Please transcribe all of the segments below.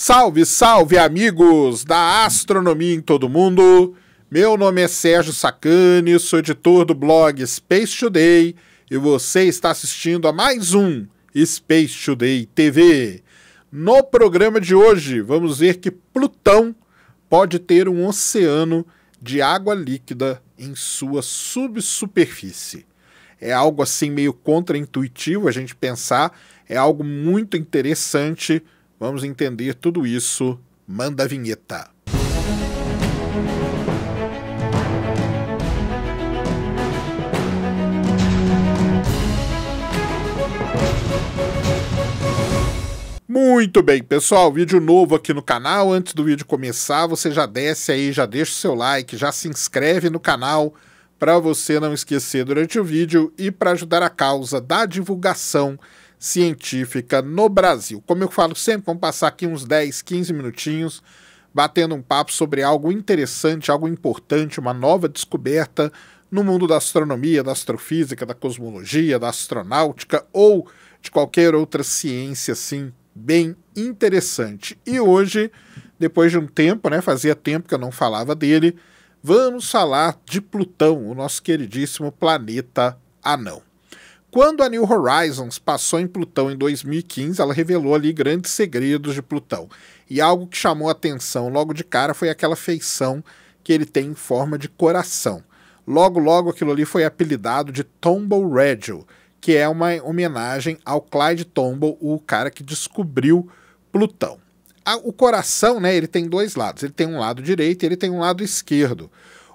Salve, salve, amigos da astronomia em todo mundo! Meu nome é Sérgio Sacani, sou editor do blog Space Today e você está assistindo a mais um Space Today TV. No programa de hoje, vamos ver que Plutão pode ter um oceano de água líquida em sua subsuperfície. É algo assim meio contraintuitivo a gente pensar, é algo muito interessante Vamos entender tudo isso. Manda a vinheta. Muito bem, pessoal, vídeo novo aqui no canal. Antes do vídeo começar, você já desce aí, já deixa o seu like, já se inscreve no canal para você não esquecer durante o vídeo e para ajudar a causa da divulgação científica no Brasil. Como eu falo sempre, vamos passar aqui uns 10, 15 minutinhos batendo um papo sobre algo interessante, algo importante, uma nova descoberta no mundo da astronomia, da astrofísica, da cosmologia, da astronáutica ou de qualquer outra ciência assim bem interessante. E hoje, depois de um tempo, né, fazia tempo que eu não falava dele, vamos falar de Plutão, o nosso queridíssimo planeta anão. Quando a New Horizons passou em Plutão em 2015, ela revelou ali grandes segredos de Plutão. E algo que chamou atenção logo de cara foi aquela feição que ele tem em forma de coração. Logo, logo aquilo ali foi apelidado de Tombow Regio, que é uma homenagem ao Clyde Tombaugh, o cara que descobriu Plutão. O coração, né, ele tem dois lados. Ele tem um lado direito e ele tem um lado esquerdo.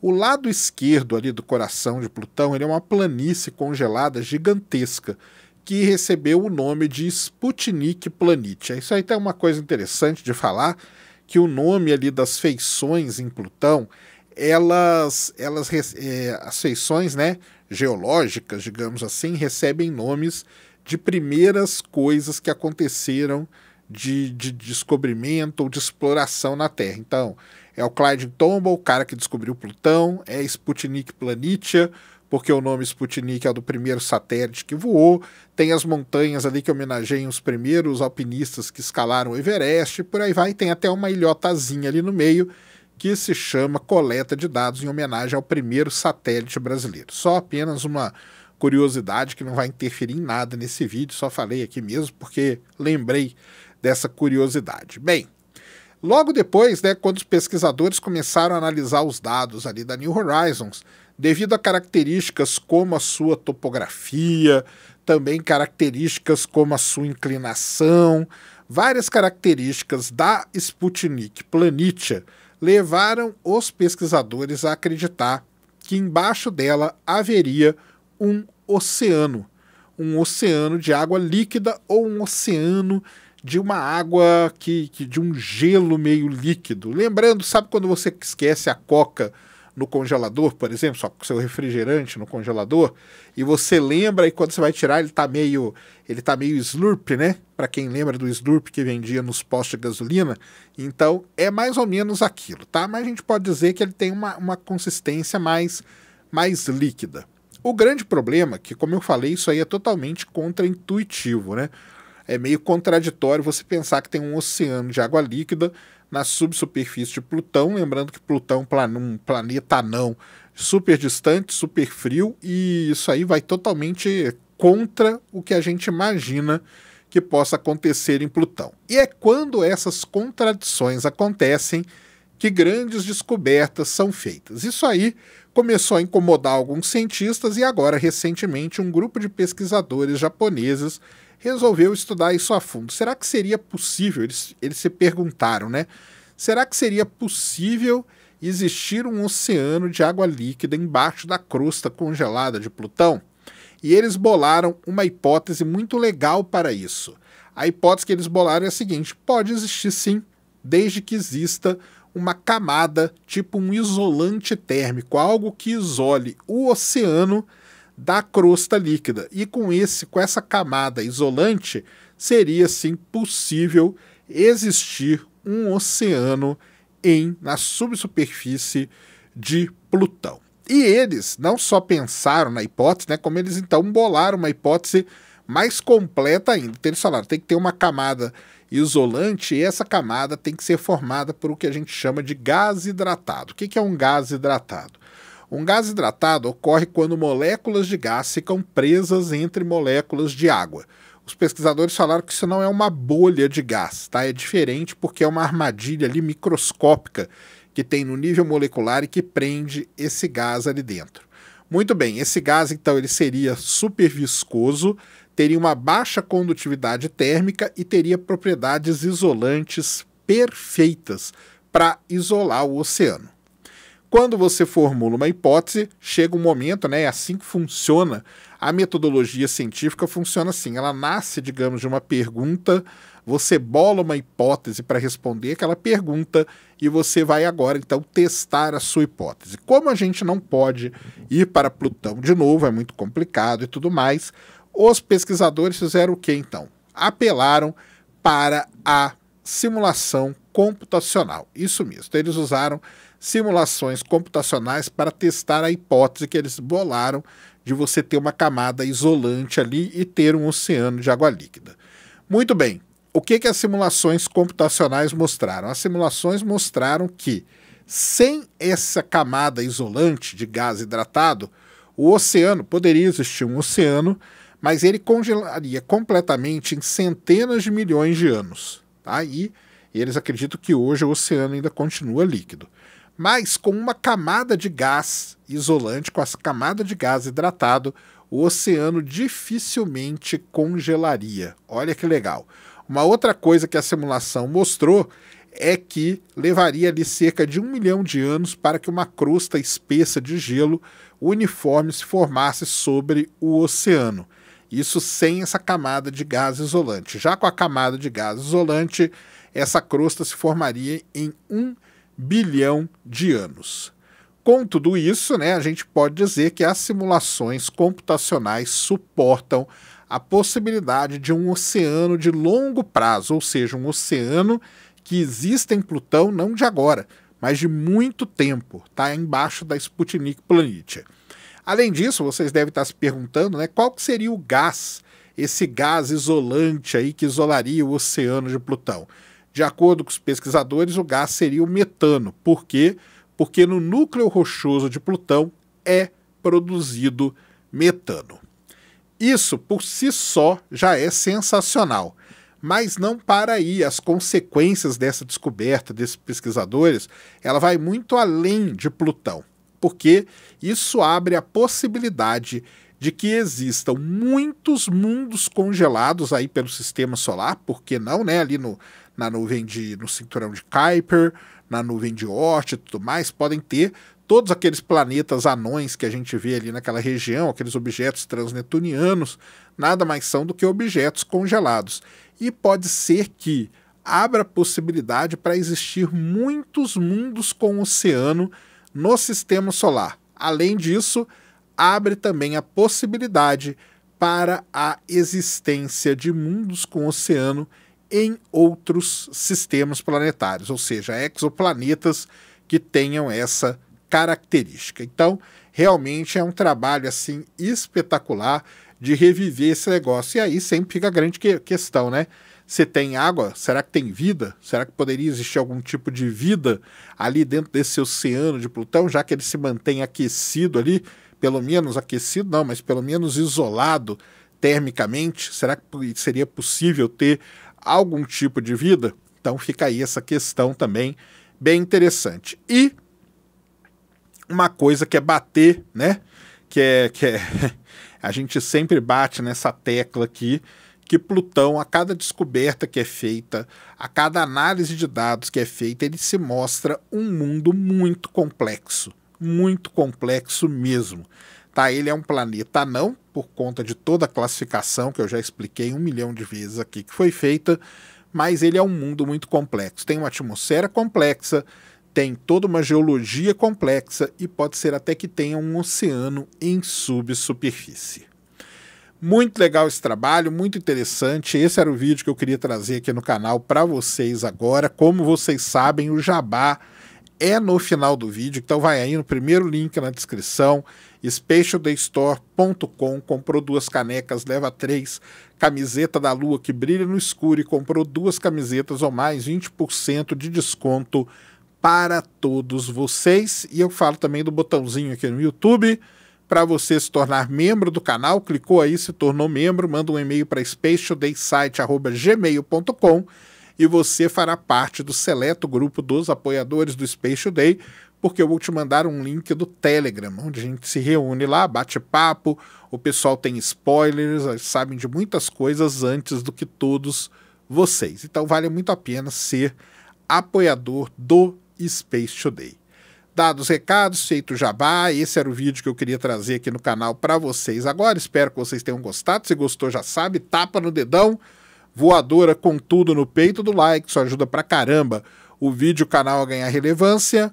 O lado esquerdo ali do coração de Plutão ele é uma planície congelada gigantesca que recebeu o nome de Sputnik Planitia. É isso aí tem uma coisa interessante de falar, que o nome ali das feições em Plutão, elas, elas é, as feições né, geológicas, digamos assim, recebem nomes de primeiras coisas que aconteceram de, de descobrimento ou de exploração na Terra. Então, é o Clyde Tombaugh, o cara que descobriu Plutão, é Sputnik Planitia, porque o nome Sputnik é o do primeiro satélite que voou, tem as montanhas ali que homenageiam os primeiros alpinistas que escalaram o Everest, por aí vai, tem até uma ilhotazinha ali no meio que se chama Coleta de Dados em homenagem ao primeiro satélite brasileiro. Só apenas uma curiosidade que não vai interferir em nada nesse vídeo, só falei aqui mesmo porque lembrei dessa curiosidade. Bem, Logo depois, né, quando os pesquisadores começaram a analisar os dados ali da New Horizons, devido a características como a sua topografia, também características como a sua inclinação, várias características da Sputnik Planitia levaram os pesquisadores a acreditar que embaixo dela haveria um oceano, um oceano de água líquida ou um oceano de uma água que, que, de um gelo meio líquido. Lembrando, sabe quando você esquece a coca no congelador, por exemplo, só com seu refrigerante no congelador, e você lembra e quando você vai tirar ele tá meio, ele tá meio slurp, né? Para quem lembra do slurp que vendia nos postos de gasolina, então é mais ou menos aquilo, tá? Mas a gente pode dizer que ele tem uma, uma consistência mais mais líquida. O grande problema é que, como eu falei, isso aí é totalmente contraintuitivo, né? É meio contraditório você pensar que tem um oceano de água líquida na subsuperfície de Plutão, lembrando que Plutão é um planeta não super distante, super frio, e isso aí vai totalmente contra o que a gente imagina que possa acontecer em Plutão. E é quando essas contradições acontecem que grandes descobertas são feitas. Isso aí começou a incomodar alguns cientistas e agora, recentemente, um grupo de pesquisadores japoneses resolveu estudar isso a fundo. Será que seria possível? Eles, eles se perguntaram, né? Será que seria possível existir um oceano de água líquida embaixo da crosta congelada de Plutão? E eles bolaram uma hipótese muito legal para isso. A hipótese que eles bolaram é a seguinte: pode existir sim, desde que exista uma camada, tipo um isolante térmico, algo que isole o oceano da crosta líquida. E com esse, com essa camada isolante, seria sim possível existir um oceano em na subsuperfície de Plutão. E eles não só pensaram na hipótese, né, como eles então bolaram uma hipótese mais completa ainda. Então, eles falaram, tem que ter uma camada isolante e essa camada tem que ser formada por o que a gente chama de gás hidratado. O que é um gás hidratado? Um gás hidratado ocorre quando moléculas de gás ficam presas entre moléculas de água. Os pesquisadores falaram que isso não é uma bolha de gás, tá? É diferente porque é uma armadilha ali microscópica que tem no nível molecular e que prende esse gás ali dentro. Muito bem, esse gás então ele seria super viscoso, teria uma baixa condutividade térmica e teria propriedades isolantes perfeitas para isolar o oceano. Quando você formula uma hipótese, chega um momento, né? É assim que funciona. A metodologia científica funciona assim: ela nasce, digamos, de uma pergunta, você bola uma hipótese para responder aquela pergunta e você vai agora, então, testar a sua hipótese. Como a gente não pode ir para Plutão de novo, é muito complicado e tudo mais, os pesquisadores fizeram o que então? Apelaram para a simulação computacional. Isso mesmo. Então, eles usaram simulações computacionais para testar a hipótese que eles bolaram de você ter uma camada isolante ali e ter um oceano de água líquida. Muito bem, o que, que as simulações computacionais mostraram? As simulações mostraram que, sem essa camada isolante de gás hidratado, o oceano, poderia existir um oceano, mas ele congelaria completamente em centenas de milhões de anos. Aí tá? eles acreditam que hoje o oceano ainda continua líquido mas com uma camada de gás isolante, com essa camada de gás hidratado, o oceano dificilmente congelaria. Olha que legal. Uma outra coisa que a simulação mostrou é que levaria ali cerca de um milhão de anos para que uma crosta espessa de gelo uniforme se formasse sobre o oceano. Isso sem essa camada de gás isolante. Já com a camada de gás isolante, essa crosta se formaria em um milhão bilhão de anos. Com tudo isso, né, a gente pode dizer que as simulações computacionais suportam a possibilidade de um oceano de longo prazo, ou seja, um oceano que existe em Plutão não de agora, mas de muito tempo, está embaixo da Sputnik Planitia. Além disso, vocês devem estar se perguntando, né, qual seria o gás, esse gás isolante aí que isolaria o oceano de Plutão? De acordo com os pesquisadores, o gás seria o metano. Por quê? Porque no núcleo rochoso de Plutão é produzido metano. Isso por si só já é sensacional, mas não para aí. As consequências dessa descoberta desses pesquisadores, ela vai muito além de Plutão, porque isso abre a possibilidade de que existam muitos mundos congelados aí pelo sistema solar, porque não, né, ali no na nuvem de no cinturão de Kuiper, na nuvem de Oort e tudo mais, podem ter todos aqueles planetas anões que a gente vê ali naquela região, aqueles objetos transnetunianos, nada mais são do que objetos congelados. E pode ser que abra possibilidade para existir muitos mundos com oceano no sistema solar. Além disso, abre também a possibilidade para a existência de mundos com oceano em outros sistemas planetários, ou seja, exoplanetas que tenham essa característica. Então, realmente é um trabalho assim espetacular de reviver esse negócio. E aí sempre fica a grande que questão, né? Se tem água, será que tem vida? Será que poderia existir algum tipo de vida ali dentro desse oceano de Plutão, já que ele se mantém aquecido ali, pelo menos aquecido não, mas pelo menos isolado termicamente? Será que seria possível ter algum tipo de vida? Então fica aí essa questão também bem interessante. E uma coisa que é bater, né? Que é que é, a gente sempre bate nessa tecla aqui que Plutão, a cada descoberta que é feita, a cada análise de dados que é feita, ele se mostra um mundo muito complexo, muito complexo mesmo tá? Ele é um planeta não, por conta de toda a classificação que eu já expliquei um milhão de vezes aqui que foi feita, mas ele é um mundo muito complexo. Tem uma atmosfera complexa, tem toda uma geologia complexa e pode ser até que tenha um oceano em subsuperfície. Muito legal esse trabalho, muito interessante. Esse era o vídeo que eu queria trazer aqui no canal para vocês agora. Como vocês sabem, o jabá é no final do vídeo, então vai aí no primeiro link na descrição SpatialTheStore.com comprou duas canecas, leva três. Camiseta da Lua que brilha no escuro e comprou duas camisetas ou mais, 20% de desconto para todos vocês. E eu falo também do botãozinho aqui no YouTube para você se tornar membro do canal. Clicou aí, se tornou membro, manda um e-mail para spacetodaysite.gmail.com e você fará parte do seleto grupo dos apoiadores do Space Day porque eu vou te mandar um link do Telegram, onde a gente se reúne lá, bate papo, o pessoal tem spoilers, sabem de muitas coisas antes do que todos vocês. Então vale muito a pena ser apoiador do Space Today. Dados recados, feito jabá, esse era o vídeo que eu queria trazer aqui no canal para vocês agora. Espero que vocês tenham gostado. Se gostou, já sabe, tapa no dedão, voadora com tudo no peito do like, isso ajuda pra caramba o vídeo, o canal a ganhar relevância.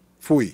Fui.